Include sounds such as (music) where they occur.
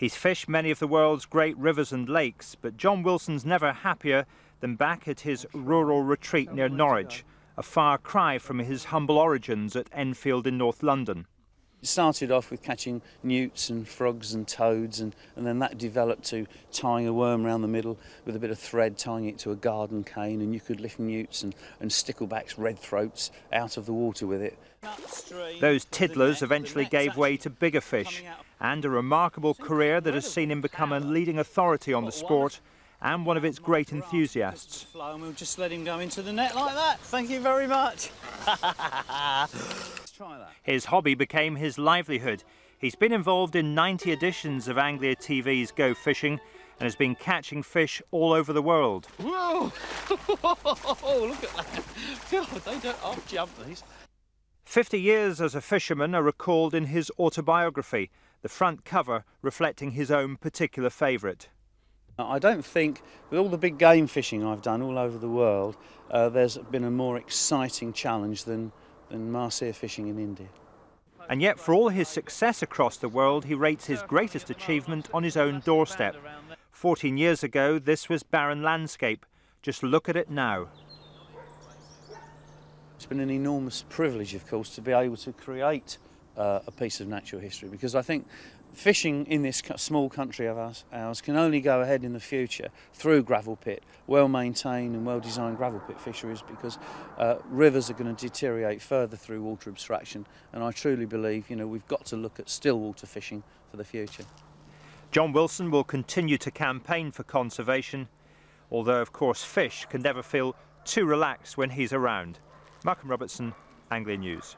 He's fished many of the world's great rivers and lakes, but John Wilson's never happier than back at his rural retreat near Norwich, a far cry from his humble origins at Enfield in North London. It started off with catching newts and frogs and toads and, and then that developed to tying a worm around the middle with a bit of thread, tying it to a garden cane and you could lift newts and, and sticklebacks, redthroats out of the water with it. Those tiddlers eventually gave way to bigger fish and a remarkable career that has seen him become a leading authority on the sport and one of its great enthusiasts. we'll just let him go into the net like that. Thank you very much. (laughs) His hobby became his livelihood. He's been involved in 90 editions of Anglia TV's Go Fishing and has been catching fish all over the world. Whoa! (laughs) Look at that! God, they don't half jump these. 50 years as a fisherman are recalled in his autobiography, the front cover reflecting his own particular favourite. I don't think, with all the big game fishing I've done all over the world, uh, there's been a more exciting challenge than than Marseille fishing in India. And yet, for all his success across the world, he rates his greatest achievement on his own doorstep. 14 years ago, this was barren landscape. Just look at it now. It's been an enormous privilege, of course, to be able to create uh, a piece of natural history because I think fishing in this small country of ours, can only go ahead in the future through gravel pit, well maintained and well designed gravel pit fisheries because uh, rivers are going to deteriorate further through water abstraction and I truly believe you know we've got to look at still water fishing for the future. John Wilson will continue to campaign for conservation, although of course fish can never feel too relaxed when he's around. Malcolm Robertson, Anglia News.